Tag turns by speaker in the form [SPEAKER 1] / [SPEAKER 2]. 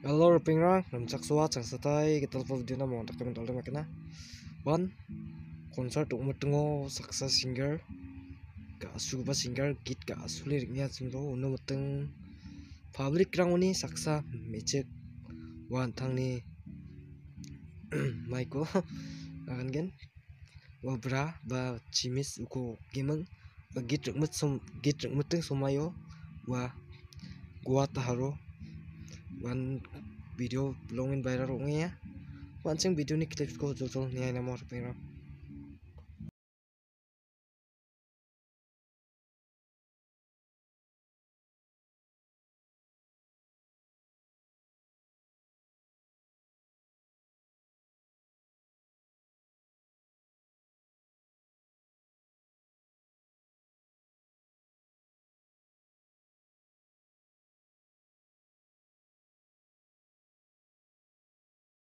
[SPEAKER 1] Hello Nam
[SPEAKER 2] Chak suwa chang satai kita lupa dina mong tak kemen tolde makina ah. one konser untuk umat tengo saksa singer ka asu ba singer git ka asu le riknya singro uno mateng public rang uni saksa mecek wan tang ni maiko akan gen wabra ba chimis uko gimeng. ba git rikmet sum git rikmet teng wa gua taharo man video belum viral ya. Wan video ini kita juga jual jual nih ayam orang pengen